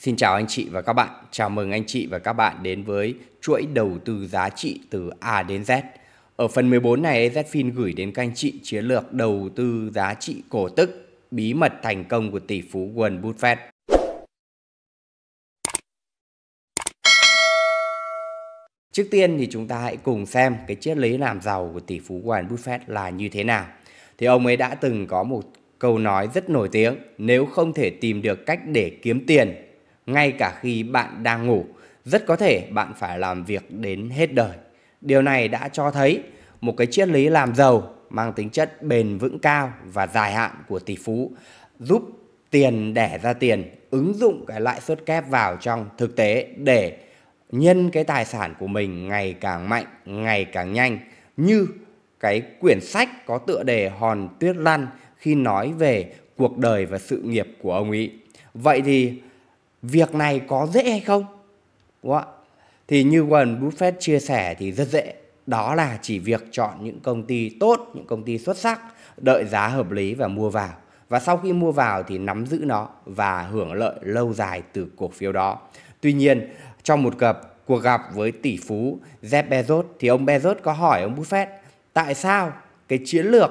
Xin chào anh chị và các bạn. Chào mừng anh chị và các bạn đến với chuỗi đầu tư giá trị từ A đến Z. Ở phần 14 này, zfin gửi đến các anh chị chiến lược đầu tư giá trị cổ tức, bí mật thành công của tỷ phú Warren Buffett. Trước tiên thì chúng ta hãy cùng xem cái triết lý làm giàu của tỷ phú Warren Buffett là như thế nào. Thì ông ấy đã từng có một câu nói rất nổi tiếng, nếu không thể tìm được cách để kiếm tiền ngay cả khi bạn đang ngủ. Rất có thể bạn phải làm việc đến hết đời. Điều này đã cho thấy một cái triết lý làm giàu mang tính chất bền vững cao và dài hạn của tỷ phú giúp tiền đẻ ra tiền, ứng dụng cái lãi suất kép vào trong thực tế để nhân cái tài sản của mình ngày càng mạnh, ngày càng nhanh như cái quyển sách có tựa đề Hòn Tuyết Lăn khi nói về cuộc đời và sự nghiệp của ông ấy. Vậy thì việc này có dễ hay không đúng không thì như Warren Buffett chia sẻ thì rất dễ đó là chỉ việc chọn những công ty tốt những công ty xuất sắc đợi giá hợp lý và mua vào và sau khi mua vào thì nắm giữ nó và hưởng lợi lâu dài từ cổ phiếu đó tuy nhiên trong một gặp cuộc gặp với tỷ phú Jeff Bezos thì ông Bezos có hỏi ông Buffett tại sao cái chiến lược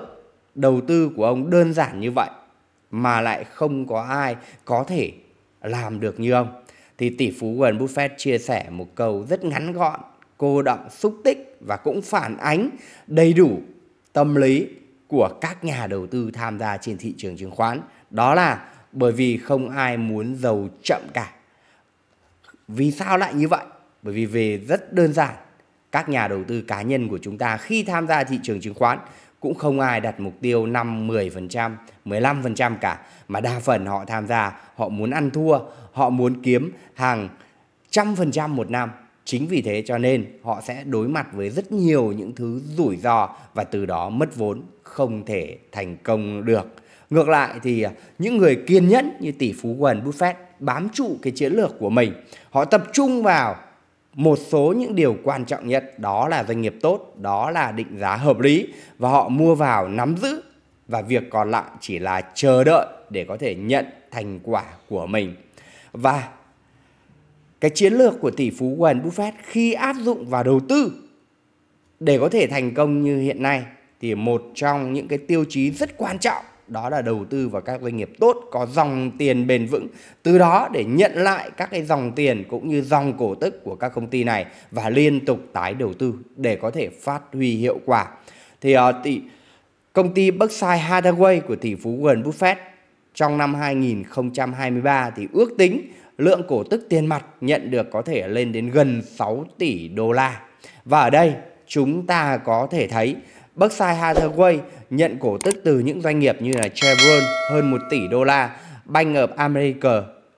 đầu tư của ông đơn giản như vậy mà lại không có ai có thể làm được như ông. Thì tỷ phú Warren Buffett chia sẻ một câu rất ngắn gọn, cô động xúc tích và cũng phản ánh đầy đủ tâm lý của các nhà đầu tư tham gia trên thị trường chứng khoán. Đó là bởi vì không ai muốn giàu chậm cả. Vì sao lại như vậy? Bởi vì về rất đơn giản, các nhà đầu tư cá nhân của chúng ta khi tham gia thị trường chứng khoán cũng không ai đặt mục tiêu 5, 10%, 15% cả mà đa phần họ tham gia, họ muốn ăn thua, họ muốn kiếm hàng trăm phần trăm một năm. Chính vì thế cho nên họ sẽ đối mặt với rất nhiều những thứ rủi ro và từ đó mất vốn, không thể thành công được. Ngược lại thì à, những người kiên nhẫn như tỷ phú Warren Buffett bám trụ cái chiến lược của mình, họ tập trung vào một số những điều quan trọng nhất đó là doanh nghiệp tốt, đó là định giá hợp lý và họ mua vào nắm giữ và việc còn lại chỉ là chờ đợi để có thể nhận thành quả của mình. Và cái chiến lược của tỷ phú Warren Buffett khi áp dụng vào đầu tư để có thể thành công như hiện nay thì một trong những cái tiêu chí rất quan trọng đó là đầu tư vào các doanh nghiệp tốt có dòng tiền bền vững từ đó để nhận lại các cái dòng tiền cũng như dòng cổ tức của các công ty này và liên tục tái đầu tư để có thể phát huy hiệu quả thì ờ, tỷ công ty Berkshire Hathaway của tỷ phú Warren Buffett trong năm 2023 thì ước tính lượng cổ tức tiền mặt nhận được có thể lên đến gần 6 tỷ đô la. Và ở đây chúng ta có thể thấy Berkshire Hathaway nhận cổ tức từ những doanh nghiệp như là Chevron hơn 1 tỷ đô la, Bank of America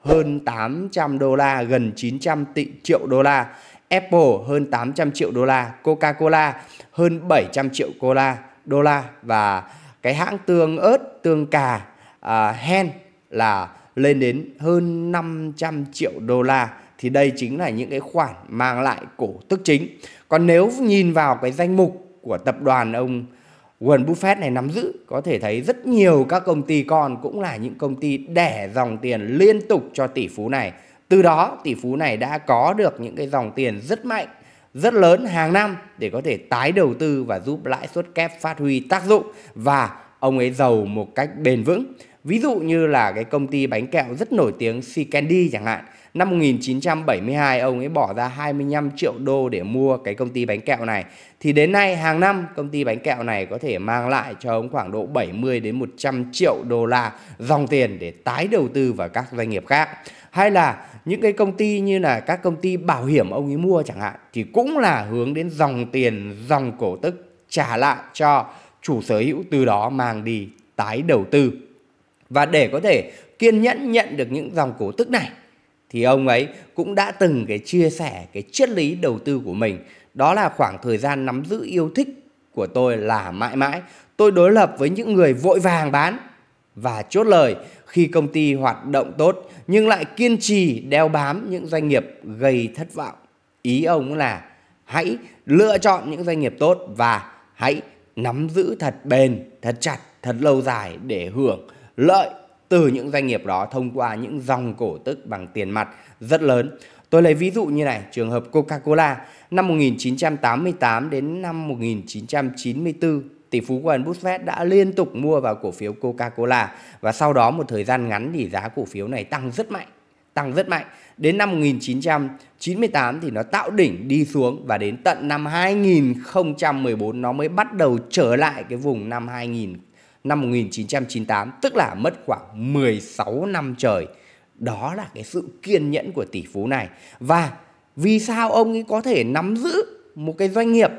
hơn 800 đô la, gần 900 tỷ triệu đô la, Apple hơn 800 triệu đô la, Coca-Cola hơn 700 triệu cola đô la và cái hãng tương ớt, tương cà uh, hen là lên đến hơn 500 triệu đô la thì đây chính là những cái khoản mang lại cổ tức chính. Còn nếu nhìn vào cái danh mục của tập đoàn ông Warren Buffett này nắm giữ có thể thấy rất nhiều các công ty con cũng là những công ty đẻ dòng tiền liên tục cho tỷ phú này. Từ đó tỷ phú này đã có được những cái dòng tiền rất mạnh, rất lớn hàng năm để có thể tái đầu tư và giúp lãi suất kép phát huy tác dụng và ông ấy giàu một cách bền vững. Ví dụ như là cái công ty bánh kẹo rất nổi tiếng C Candy chẳng hạn Năm 1972 ông ấy bỏ ra 25 triệu đô để mua cái công ty bánh kẹo này. Thì đến nay hàng năm công ty bánh kẹo này có thể mang lại cho ông khoảng độ 70 đến 100 triệu đô la dòng tiền để tái đầu tư vào các doanh nghiệp khác. Hay là những cái công ty như là các công ty bảo hiểm ông ấy mua chẳng hạn thì cũng là hướng đến dòng tiền, dòng cổ tức trả lại cho chủ sở hữu từ đó mang đi tái đầu tư. Và để có thể kiên nhẫn nhận được những dòng cổ tức này thì ông ấy cũng đã từng cái chia sẻ cái triết lý đầu tư của mình đó là khoảng thời gian nắm giữ yêu thích của tôi là mãi mãi tôi đối lập với những người vội vàng bán và chốt lời khi công ty hoạt động tốt nhưng lại kiên trì đeo bám những doanh nghiệp gây thất vọng ý ông là hãy lựa chọn những doanh nghiệp tốt và hãy nắm giữ thật bền thật chặt thật lâu dài để hưởng lợi từ những doanh nghiệp đó thông qua những dòng cổ tức bằng tiền mặt rất lớn. Tôi lấy ví dụ như này, trường hợp Coca-Cola năm 1988 đến năm 1994 tỷ phú Warren Buffett đã liên tục mua vào cổ phiếu Coca-Cola và sau đó một thời gian ngắn thì giá cổ phiếu này tăng rất mạnh, tăng rất mạnh. Đến năm 1998 thì nó tạo đỉnh đi xuống và đến tận năm 2014 nó mới bắt đầu trở lại cái vùng năm 2000 năm 1998, tức là mất khoảng 16 năm trời. Đó là cái sự kiên nhẫn của tỷ phú này. Và vì sao ông ấy có thể nắm giữ một cái doanh nghiệp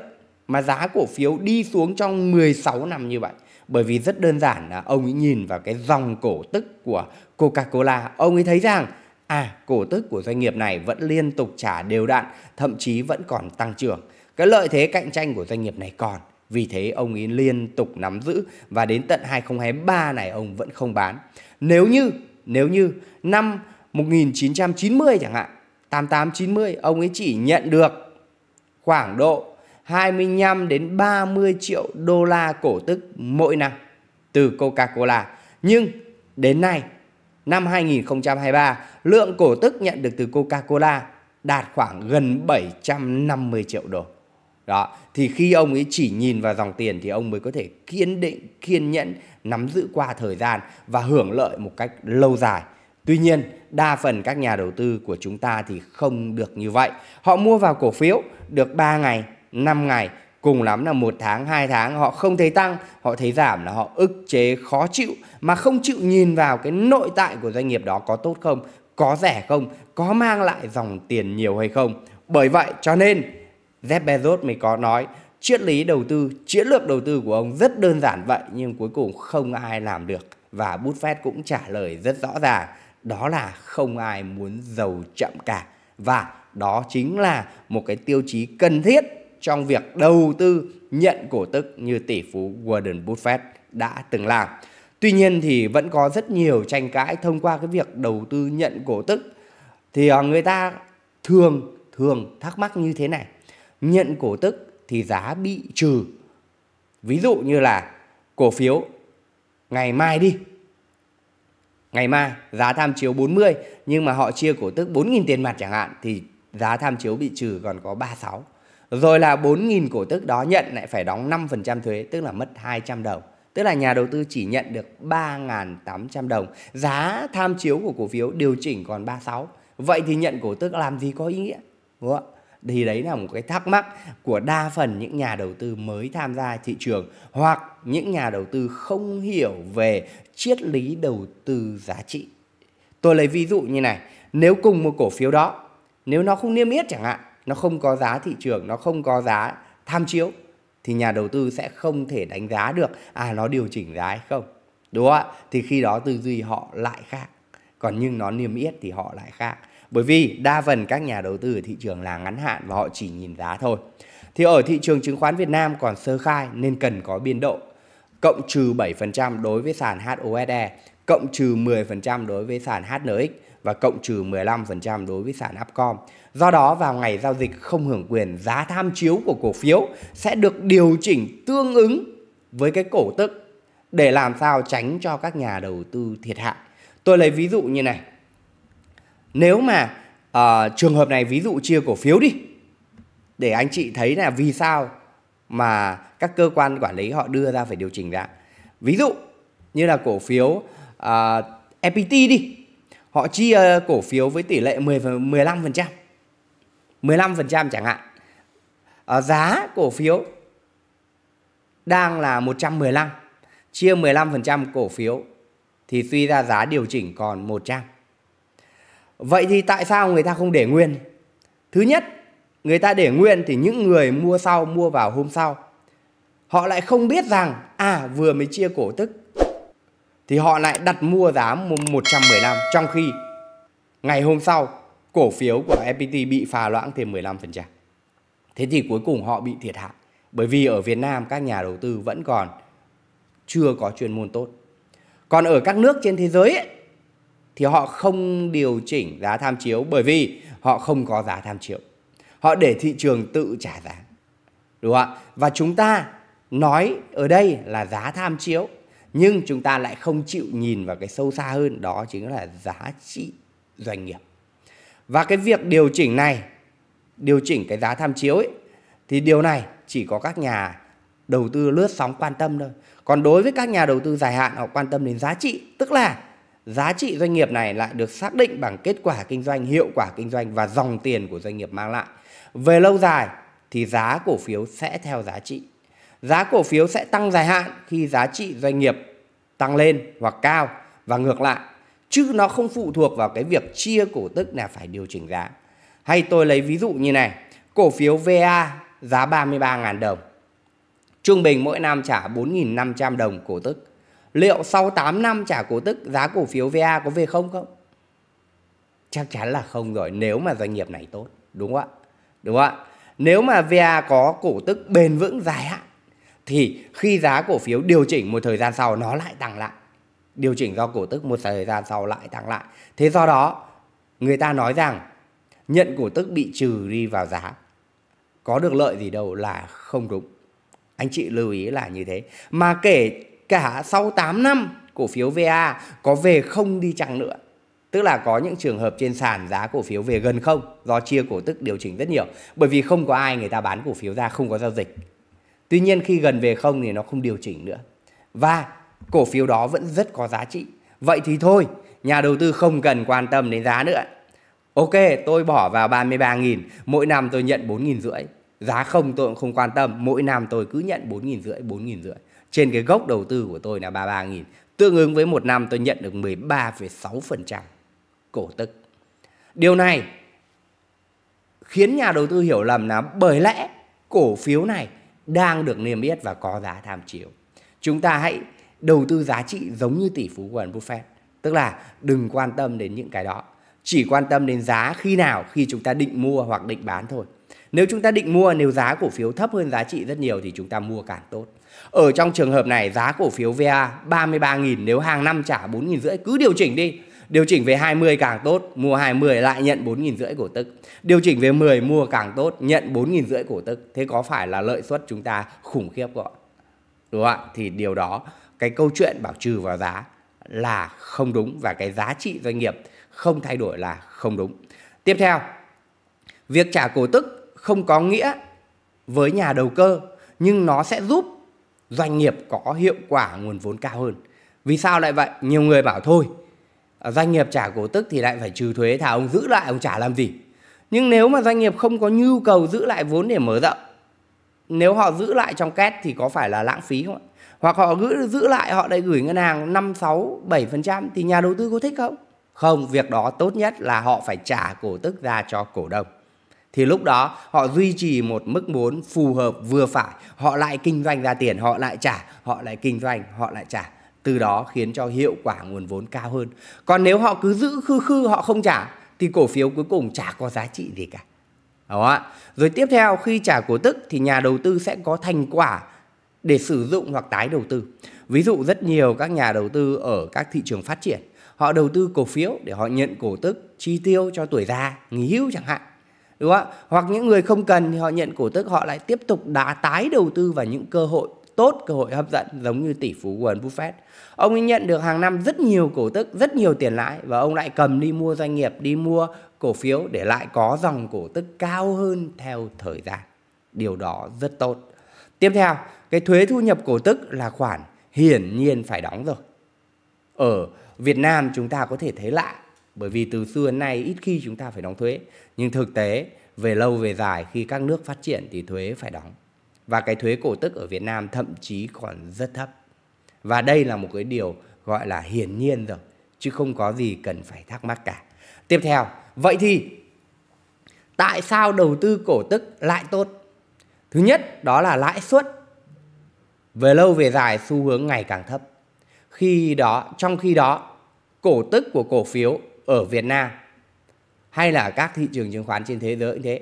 mà giá cổ phiếu đi xuống trong 16 năm như vậy? Bởi vì rất đơn giản là ông ấy nhìn vào cái dòng cổ tức của Coca-Cola, ông ấy thấy rằng à cổ tức của doanh nghiệp này vẫn liên tục trả đều đặn, thậm chí vẫn còn tăng trưởng. Cái lợi thế cạnh tranh của doanh nghiệp này còn vì thế ông ấy liên tục nắm giữ và đến tận 2023 này ông vẫn không bán. Nếu như nếu như năm 1990 chẳng hạn, 8890 ông ấy chỉ nhận được khoảng độ 25 đến 30 triệu đô la cổ tức mỗi năm từ Coca-Cola. Nhưng đến nay năm 2023, lượng cổ tức nhận được từ Coca-Cola đạt khoảng gần 750 triệu đô đó thì khi ông ấy chỉ nhìn vào dòng tiền thì ông mới có thể kiên định kiên nhẫn nắm giữ qua thời gian và hưởng lợi một cách lâu dài tuy nhiên đa phần các nhà đầu tư của chúng ta thì không được như vậy họ mua vào cổ phiếu được 3 ngày 5 ngày cùng lắm là một tháng hai tháng họ không thấy tăng họ thấy giảm là họ ức chế khó chịu mà không chịu nhìn vào cái nội tại của doanh nghiệp đó có tốt không có rẻ không có mang lại dòng tiền nhiều hay không bởi vậy cho nên Jeff Bezos mới có nói triết lý đầu tư, chiến lược đầu tư của ông rất đơn giản vậy nhưng cuối cùng không ai làm được và Buffett cũng trả lời rất rõ ràng đó là không ai muốn giàu chậm cả và đó chính là một cái tiêu chí cần thiết trong việc đầu tư nhận cổ tức như tỷ phú Warren Buffett đã từng làm. Tuy nhiên thì vẫn có rất nhiều tranh cãi thông qua cái việc đầu tư nhận cổ tức thì à, người ta thường thường thắc mắc như thế này nhận cổ tức thì giá bị trừ. Ví dụ như là cổ phiếu ngày mai đi. Ngày mai giá tham chiếu 40 nhưng mà họ chia cổ tức 4.000 tiền mặt chẳng hạn thì giá tham chiếu bị trừ còn có 36. Rồi là 4.000 cổ tức đó nhận lại phải đóng 5% thuế tức là mất 200 đồng. Tức là nhà đầu tư chỉ nhận được 3.800 đồng. Giá tham chiếu của cổ phiếu điều chỉnh còn 36. Vậy thì nhận cổ tức làm gì có ý nghĩa? Đúng không ạ? thì đấy là một cái thắc mắc của đa phần những nhà đầu tư mới tham gia thị trường hoặc những nhà đầu tư không hiểu về triết lý đầu tư giá trị tôi lấy ví dụ như này nếu cùng một cổ phiếu đó nếu nó không niêm yết chẳng hạn nó không có giá thị trường nó không có giá tham chiếu thì nhà đầu tư sẽ không thể đánh giá được à nó điều chỉnh giá hay không đúng không ạ thì khi đó tư duy họ lại khác còn nhưng nó niêm yết thì họ lại khác bởi vì đa phần các nhà đầu tư ở thị trường là ngắn hạn và họ chỉ nhìn giá thôi thì ở thị trường chứng khoán Việt Nam còn sơ khai nên cần có biên độ cộng trừ 7% đối với sàn HOSE, cộng trừ 10% đối với sàn HNX và cộng trừ 15% đối với sàn Upcom. Do đó vào ngày giao dịch không hưởng quyền giá tham chiếu của cổ phiếu sẽ được điều chỉnh tương ứng với cái cổ tức để làm sao tránh cho các nhà đầu tư thiệt hại. Tôi lấy ví dụ như này, nếu mà uh, trường hợp này ví dụ chia cổ phiếu đi để anh chị thấy là vì sao mà các cơ quan quản lý họ đưa ra phải điều chỉnh giá ví dụ như là cổ phiếu uh, ờ, FPT đi họ chia cổ phiếu với tỷ lệ 10 15% 15% chẳng hạn uh, giá cổ phiếu đang là 115 chia 15% cổ phiếu thì suy ra giá điều chỉnh còn 100 Vậy thì tại sao người ta không để nguyên? Thứ nhất, người ta để nguyên thì những người mua sau mua vào hôm sau. Họ lại không biết rằng à vừa mới chia cổ tức thì họ lại đặt mua giá 115 trong khi ngày hôm sau cổ phiếu của FPT bị phà loãng thêm 15%. Thế thì cuối cùng họ bị thiệt hại bởi vì ở Việt Nam các nhà đầu tư vẫn còn chưa có chuyên môn tốt. Còn ở các nước trên thế giới ấy, thì họ không điều chỉnh giá tham chiếu bởi vì họ không có giá tham chiếu. Họ để thị trường tự trả giá. Đúng không ạ? Và chúng ta nói ở đây là giá tham chiếu nhưng chúng ta lại không chịu nhìn vào cái sâu xa hơn đó chính là giá trị doanh nghiệp. Và cái việc điều chỉnh này, điều chỉnh cái giá tham chiếu ấy thì điều này chỉ có các nhà đầu tư lướt sóng quan tâm thôi. Còn đối với các nhà đầu tư dài hạn họ quan tâm đến giá trị, tức là giá trị doanh nghiệp này lại được xác định bằng kết quả kinh doanh, hiệu quả kinh doanh và dòng tiền của doanh nghiệp mang lại. Về lâu dài thì giá cổ phiếu sẽ theo giá trị. Giá cổ phiếu sẽ tăng dài hạn khi giá trị doanh nghiệp tăng lên hoặc cao và ngược lại, chứ nó không phụ thuộc vào cái việc chia cổ tức là phải điều chỉnh giá. Hay tôi lấy ví dụ như này, cổ phiếu VA giá 33.000 đồng. Trung bình mỗi năm trả 4.500 đồng cổ tức liệu sau 8 năm trả cổ tức giá cổ phiếu VA có về không không? Chắc chắn là không rồi nếu mà doanh nghiệp này tốt, đúng không ạ? Đúng không ạ? Nếu mà VA có cổ tức bền vững dài hạn thì khi giá cổ phiếu điều chỉnh một thời gian sau nó lại tăng lại. Điều chỉnh do cổ tức một thời gian sau lại tăng lại. Thế do đó người ta nói rằng nhận cổ tức bị trừ đi vào giá có được lợi gì đâu là không đúng. Anh chị lưu ý là như thế. Mà kể cả sau 8 năm cổ phiếu VA có về không đi chăng nữa tức là có những trường hợp trên sàn giá cổ phiếu về gần không do chia cổ tức điều chỉnh rất nhiều bởi vì không có ai người ta bán cổ phiếu ra không có giao dịch tuy nhiên khi gần về không thì nó không điều chỉnh nữa và cổ phiếu đó vẫn rất có giá trị vậy thì thôi nhà đầu tư không cần quan tâm đến giá nữa ok tôi bỏ vào 33.000 mỗi năm tôi nhận 4.000 rưỡi giá không tôi cũng không quan tâm mỗi năm tôi cứ nhận 4.000 rưỡi 4.000 rưỡi trên cái gốc đầu tư của tôi là 33 000 tương ứng với một năm tôi nhận được 13,6% cổ tức. Điều này khiến nhà đầu tư hiểu lầm là bởi lẽ cổ phiếu này đang được niêm yết và có giá tham chiếu. Chúng ta hãy đầu tư giá trị giống như tỷ phú Warren Buffett, tức là đừng quan tâm đến những cái đó, chỉ quan tâm đến giá khi nào khi chúng ta định mua hoặc định bán thôi. Nếu chúng ta định mua nếu giá cổ phiếu thấp hơn giá trị rất nhiều thì chúng ta mua càng tốt. Ở trong trường hợp này giá cổ phiếu VA 33.000 nếu hàng năm trả 4.000 rưỡi cứ điều chỉnh đi. Điều chỉnh về 20 càng tốt, mua 20 lại nhận 4.000 rưỡi cổ tức. Điều chỉnh về 10 mua càng tốt, nhận 4.000 rưỡi cổ tức. Thế có phải là lợi suất chúng ta khủng khiếp không ạ? Đúng không ạ? Thì điều đó cái câu chuyện bảo trừ vào giá là không đúng và cái giá trị doanh nghiệp không thay đổi là không đúng. Tiếp theo, việc trả cổ tức không có nghĩa với nhà đầu cơ nhưng nó sẽ giúp doanh nghiệp có hiệu quả nguồn vốn cao hơn. Vì sao lại vậy? Nhiều người bảo thôi, à, doanh nghiệp trả cổ tức thì lại phải trừ thuế thà ông giữ lại ông trả làm gì. Nhưng nếu mà doanh nghiệp không có nhu cầu giữ lại vốn để mở rộng, nếu họ giữ lại trong két thì có phải là lãng phí không ạ? Hoặc họ giữ, giữ lại họ lại gửi ngân hàng 5, 6, 7% thì nhà đầu tư có thích không? Không, việc đó tốt nhất là họ phải trả cổ tức ra cho cổ đông thì lúc đó họ duy trì một mức vốn phù hợp vừa phải họ lại kinh doanh ra tiền họ lại trả họ lại kinh doanh họ lại trả từ đó khiến cho hiệu quả nguồn vốn cao hơn còn nếu họ cứ giữ khư khư họ không trả thì cổ phiếu cuối cùng chả có giá trị gì cả Đúng rồi tiếp theo khi trả cổ tức thì nhà đầu tư sẽ có thành quả để sử dụng hoặc tái đầu tư ví dụ rất nhiều các nhà đầu tư ở các thị trường phát triển họ đầu tư cổ phiếu để họ nhận cổ tức chi tiêu cho tuổi già nghỉ hưu chẳng hạn đúng không ạ hoặc những người không cần thì họ nhận cổ tức họ lại tiếp tục đã tái đầu tư vào những cơ hội tốt cơ hội hấp dẫn giống như tỷ phú Warren Buffett ông ấy nhận được hàng năm rất nhiều cổ tức rất nhiều tiền lãi và ông lại cầm đi mua doanh nghiệp đi mua cổ phiếu để lại có dòng cổ tức cao hơn theo thời gian điều đó rất tốt tiếp theo cái thuế thu nhập cổ tức là khoản hiển nhiên phải đóng rồi ở Việt Nam chúng ta có thể thấy lạ bởi vì từ xưa đến nay ít khi chúng ta phải đóng thuế nhưng thực tế về lâu về dài khi các nước phát triển thì thuế phải đóng và cái thuế cổ tức ở Việt Nam thậm chí còn rất thấp và đây là một cái điều gọi là hiển nhiên rồi chứ không có gì cần phải thắc mắc cả tiếp theo vậy thì tại sao đầu tư cổ tức lại tốt thứ nhất đó là lãi suất về lâu về dài xu hướng ngày càng thấp khi đó trong khi đó cổ tức của cổ phiếu ở Việt Nam hay là các thị trường chứng khoán trên thế giới như thế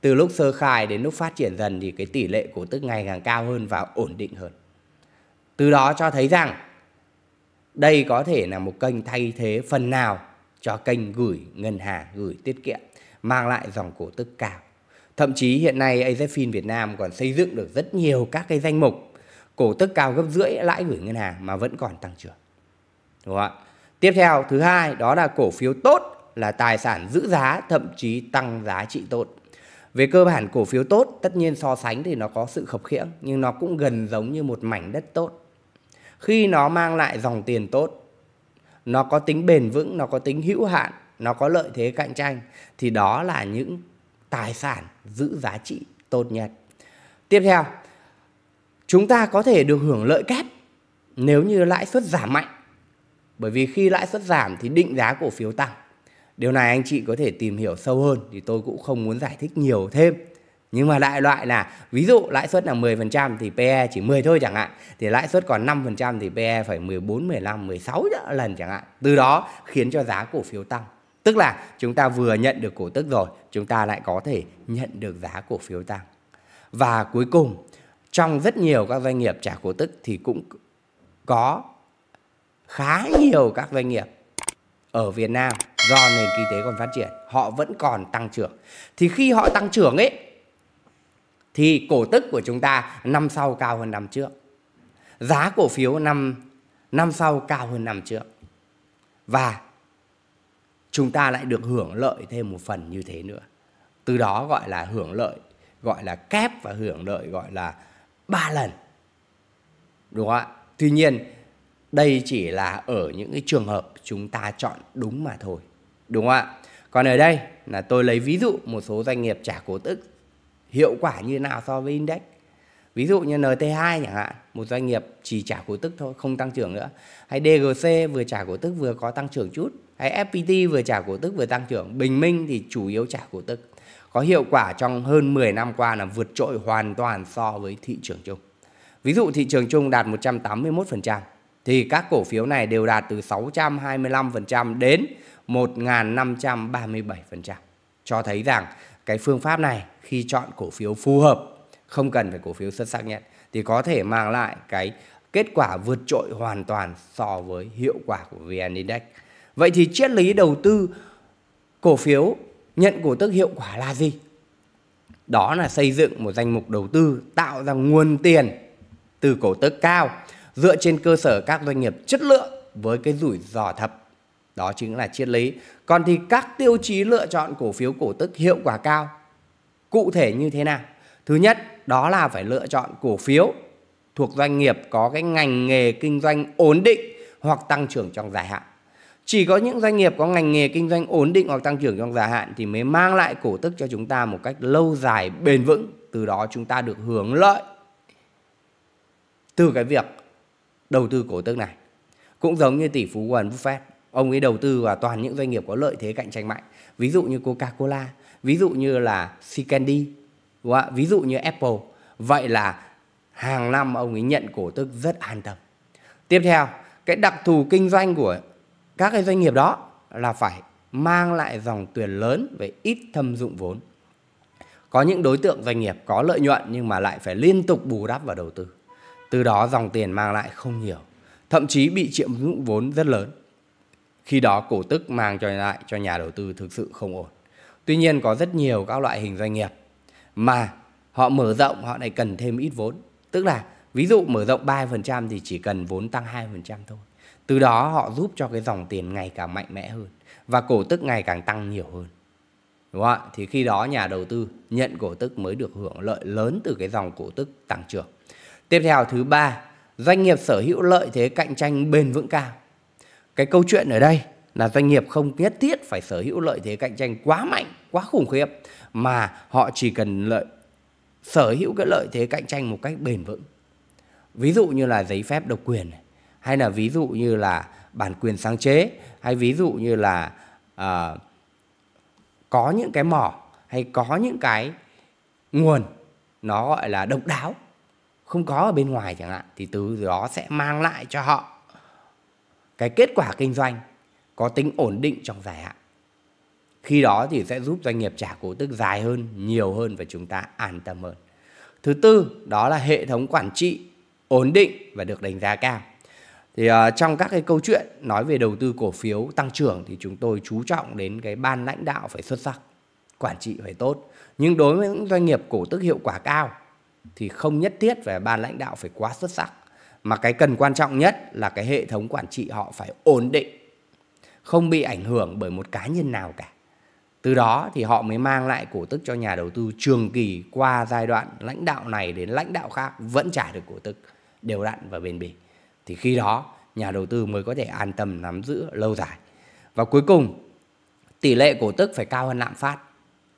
từ lúc sơ khai đến lúc phát triển dần thì cái tỷ lệ cổ tức ngày càng cao hơn và ổn định hơn từ đó cho thấy rằng đây có thể là một kênh thay thế phần nào cho kênh gửi ngân hàng gửi tiết kiệm mang lại dòng cổ tức cao thậm chí hiện nay AZFIN Việt Nam còn xây dựng được rất nhiều các cái danh mục cổ tức cao gấp rưỡi lãi gửi ngân hàng mà vẫn còn tăng trưởng đúng không ạ Tiếp theo, thứ hai đó là cổ phiếu tốt là tài sản giữ giá thậm chí tăng giá trị tốt. Về cơ bản cổ phiếu tốt tất nhiên so sánh thì nó có sự khập khiễng nhưng nó cũng gần giống như một mảnh đất tốt. Khi nó mang lại dòng tiền tốt, nó có tính bền vững, nó có tính hữu hạn, nó có lợi thế cạnh tranh thì đó là những tài sản giữ giá trị tốt nhất. Tiếp theo, chúng ta có thể được hưởng lợi kép nếu như lãi suất giảm mạnh bởi vì khi lãi suất giảm thì định giá cổ phiếu tăng. Điều này anh chị có thể tìm hiểu sâu hơn thì tôi cũng không muốn giải thích nhiều thêm. Nhưng mà đại loại là ví dụ lãi suất là 10% thì PE chỉ 10 thôi chẳng hạn Thì lãi suất còn 5% thì PE phải 14, 15, 16 lần chẳng hạn Từ đó khiến cho giá cổ phiếu tăng Tức là chúng ta vừa nhận được cổ tức rồi Chúng ta lại có thể nhận được giá cổ phiếu tăng Và cuối cùng trong rất nhiều các doanh nghiệp trả cổ tức thì cũng có khá nhiều các doanh nghiệp ở Việt Nam do nền kinh tế còn phát triển, họ vẫn còn tăng trưởng. Thì khi họ tăng trưởng ấy thì cổ tức của chúng ta năm sau cao hơn năm trước. Giá cổ phiếu năm năm sau cao hơn năm trước. Và chúng ta lại được hưởng lợi thêm một phần như thế nữa. Từ đó gọi là hưởng lợi, gọi là kép và hưởng lợi gọi là ba lần. Đúng không ạ? Tuy nhiên đây chỉ là ở những cái trường hợp chúng ta chọn đúng mà thôi đúng không ạ còn ở đây là tôi lấy ví dụ một số doanh nghiệp trả cổ tức hiệu quả như nào so với index ví dụ như NT2 chẳng hạn một doanh nghiệp chỉ trả cổ tức thôi không tăng trưởng nữa hay DGC vừa trả cổ tức vừa có tăng trưởng chút hay FPT vừa trả cổ tức vừa tăng trưởng Bình Minh thì chủ yếu trả cổ tức có hiệu quả trong hơn 10 năm qua là vượt trội hoàn toàn so với thị trường chung ví dụ thị trường chung đạt 181% thì các cổ phiếu này đều đạt từ 625% đến 1.537%. Cho thấy rằng cái phương pháp này khi chọn cổ phiếu phù hợp, không cần phải cổ phiếu xuất sắc nhất, thì có thể mang lại cái kết quả vượt trội hoàn toàn so với hiệu quả của VN Index. Vậy thì triết lý đầu tư cổ phiếu nhận cổ tức hiệu quả là gì? Đó là xây dựng một danh mục đầu tư tạo ra nguồn tiền từ cổ tức cao dựa trên cơ sở các doanh nghiệp chất lượng với cái rủi ro thấp. Đó chính là triết lý. Còn thì các tiêu chí lựa chọn cổ phiếu cổ tức hiệu quả cao cụ thể như thế nào? Thứ nhất, đó là phải lựa chọn cổ phiếu thuộc doanh nghiệp có cái ngành nghề kinh doanh ổn định hoặc tăng trưởng trong dài hạn. Chỉ có những doanh nghiệp có ngành nghề kinh doanh ổn định hoặc tăng trưởng trong dài hạn thì mới mang lại cổ tức cho chúng ta một cách lâu dài bền vững, từ đó chúng ta được hưởng lợi từ cái việc đầu tư cổ tức này. Cũng giống như tỷ phú Warren Buffett, ông ấy đầu tư vào toàn những doanh nghiệp có lợi thế cạnh tranh mạnh. Ví dụ như Coca-Cola, ví dụ như là Candy, ví dụ như Apple. Vậy là hàng năm ông ấy nhận cổ tức rất an tâm. Tiếp theo, cái đặc thù kinh doanh của các cái doanh nghiệp đó là phải mang lại dòng tiền lớn về ít thâm dụng vốn. Có những đối tượng doanh nghiệp có lợi nhuận nhưng mà lại phải liên tục bù đắp vào đầu tư. Từ đó dòng tiền mang lại không nhiều, thậm chí bị chiếm dụng vốn rất lớn. Khi đó cổ tức mang cho lại cho nhà đầu tư thực sự không ổn. Tuy nhiên có rất nhiều các loại hình doanh nghiệp mà họ mở rộng họ lại cần thêm ít vốn. Tức là ví dụ mở rộng 3% thì chỉ cần vốn tăng 2% thôi. Từ đó họ giúp cho cái dòng tiền ngày càng mạnh mẽ hơn và cổ tức ngày càng tăng nhiều hơn. Đúng không ạ? Thì khi đó nhà đầu tư nhận cổ tức mới được hưởng lợi lớn từ cái dòng cổ tức tăng trưởng. Tiếp theo thứ ba, doanh nghiệp sở hữu lợi thế cạnh tranh bền vững cao. Cái câu chuyện ở đây là doanh nghiệp không nhất thiết phải sở hữu lợi thế cạnh tranh quá mạnh, quá khủng khiếp mà họ chỉ cần lợi sở hữu cái lợi thế cạnh tranh một cách bền vững. Ví dụ như là giấy phép độc quyền hay là ví dụ như là bản quyền sáng chế hay ví dụ như là uh, có những cái mỏ hay có những cái nguồn nó gọi là độc đáo không có ở bên ngoài chẳng hạn thì từ đó sẽ mang lại cho họ cái kết quả kinh doanh có tính ổn định trong dài hạn. Khi đó thì sẽ giúp doanh nghiệp trả cổ tức dài hơn, nhiều hơn và chúng ta an tâm hơn. Thứ tư đó là hệ thống quản trị ổn định và được đánh giá cao. Thì uh, trong các cái câu chuyện nói về đầu tư cổ phiếu tăng trưởng thì chúng tôi chú trọng đến cái ban lãnh đạo phải xuất sắc, quản trị phải tốt. Nhưng đối với những doanh nghiệp cổ tức hiệu quả cao thì không nhất thiết về ban lãnh đạo phải quá xuất sắc mà cái cần quan trọng nhất là cái hệ thống quản trị họ phải ổn định không bị ảnh hưởng bởi một cá nhân nào cả từ đó thì họ mới mang lại cổ tức cho nhà đầu tư trường kỳ qua giai đoạn lãnh đạo này đến lãnh đạo khác vẫn trả được cổ tức đều đặn và bền bỉ thì khi đó nhà đầu tư mới có thể an tâm nắm giữ lâu dài và cuối cùng tỷ lệ cổ tức phải cao hơn lạm phát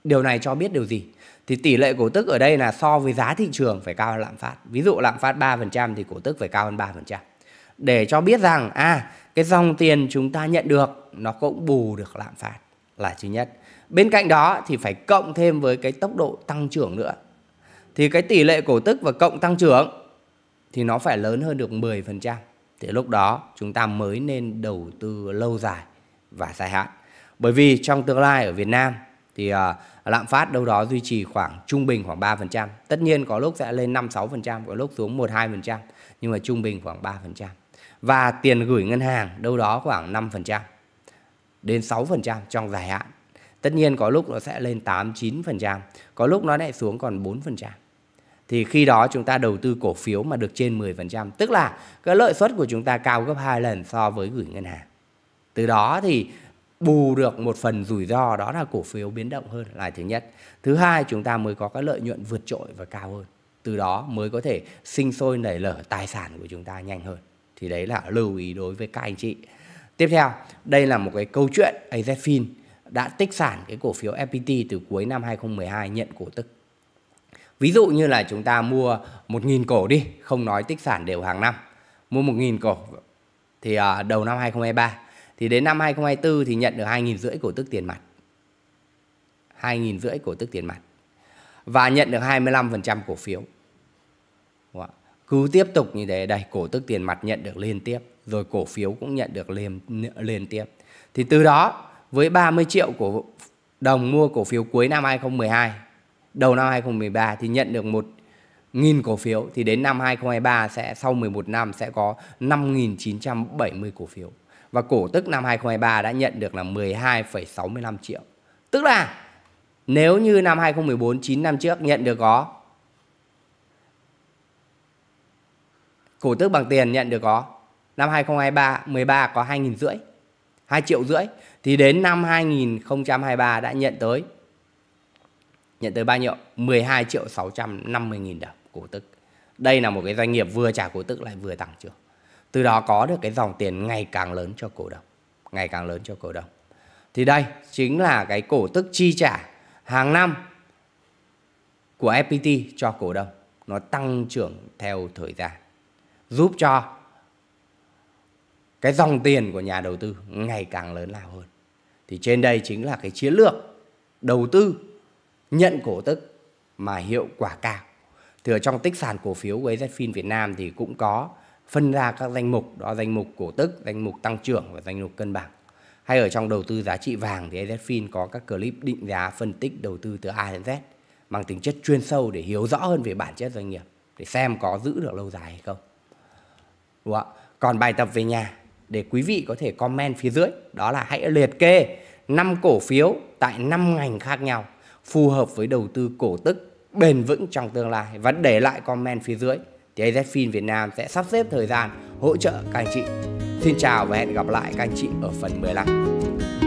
điều này cho biết điều gì thì tỷ lệ cổ tức ở đây là so với giá thị trường phải cao hơn lạm phát. Ví dụ lạm phát 3% thì cổ tức phải cao hơn 3%. Để cho biết rằng à cái dòng tiền chúng ta nhận được nó cũng bù được lạm phát là thứ nhất. Bên cạnh đó thì phải cộng thêm với cái tốc độ tăng trưởng nữa. Thì cái tỷ lệ cổ tức và cộng tăng trưởng thì nó phải lớn hơn được 10%. Thì lúc đó chúng ta mới nên đầu tư lâu dài và dài hạn. Bởi vì trong tương lai ở Việt Nam thì uh, lạm phát đâu đó duy trì khoảng trung bình khoảng 3%. Tất nhiên có lúc sẽ lên 5 6%, có lúc xuống 1 2%, nhưng mà trung bình khoảng 3%. Và tiền gửi ngân hàng đâu đó khoảng 5% đến 6% trong dài hạn. Tất nhiên có lúc nó sẽ lên 8 9%, có lúc nó lại xuống còn 4%. Thì khi đó chúng ta đầu tư cổ phiếu mà được trên 10%, tức là cái lợi suất của chúng ta cao gấp 2 lần so với gửi ngân hàng. Từ đó thì bù được một phần rủi ro đó là cổ phiếu biến động hơn là thứ nhất thứ hai chúng ta mới có các lợi nhuận vượt trội và cao hơn từ đó mới có thể sinh sôi nảy nở tài sản của chúng ta nhanh hơn thì đấy là lưu ý đối với các anh chị tiếp theo đây là một cái câu chuyện AZFIN đã tích sản cái cổ phiếu FPT từ cuối năm 2012 nhận cổ tức ví dụ như là chúng ta mua 1.000 cổ đi không nói tích sản đều hàng năm mua 1.000 cổ thì à, đầu năm 2023 thì đến năm 2024 thì nhận được 2 rưỡi cổ tức tiền mặt. 2 rưỡi cổ tức tiền mặt. Và nhận được 25% cổ phiếu. Cứ tiếp tục như thế, đây cổ tức tiền mặt nhận được liên tiếp, rồi cổ phiếu cũng nhận được liên, liên tiếp. Thì từ đó với 30 triệu cổ đồng mua cổ phiếu cuối năm 2012, đầu năm 2013 thì nhận được một nghìn cổ phiếu thì đến năm 2023 sẽ sau 11 năm sẽ có 5.970 cổ phiếu và cổ tức năm 2023 đã nhận được là 12,65 triệu. Tức là nếu như năm 2014 9 năm trước nhận được có cổ tức bằng tiền nhận được có năm 2023 13 có 2 nghìn rưỡi 2 triệu rưỡi thì đến năm 2023 đã nhận tới nhận tới bao nhiêu 12 triệu 650 nghìn đồng cổ tức đây là một cái doanh nghiệp vừa trả cổ tức lại vừa tăng trưởng từ đó có được cái dòng tiền ngày càng lớn cho cổ đông ngày càng lớn cho cổ đông thì đây chính là cái cổ tức chi trả hàng năm của FPT cho cổ đông nó tăng trưởng theo thời gian giúp cho cái dòng tiền của nhà đầu tư ngày càng lớn lao hơn thì trên đây chính là cái chiến lược đầu tư nhận cổ tức mà hiệu quả cao thì ở trong tích sản cổ phiếu của AZFIN Việt Nam thì cũng có phân ra các danh mục đó danh mục cổ tức danh mục tăng trưởng và danh mục cân bằng hay ở trong đầu tư giá trị vàng thì EZFIN có các clip định giá phân tích đầu tư từ A đến Z bằng tính chất chuyên sâu để hiểu rõ hơn về bản chất doanh nghiệp để xem có giữ được lâu dài hay không đúng không còn bài tập về nhà để quý vị có thể comment phía dưới đó là hãy liệt kê 5 cổ phiếu tại 5 ngành khác nhau phù hợp với đầu tư cổ tức bền vững trong tương lai và để lại comment phía dưới thì AZ Việt Nam sẽ sắp xếp thời gian hỗ trợ các anh chị. Xin chào và hẹn gặp lại các anh chị ở phần 15.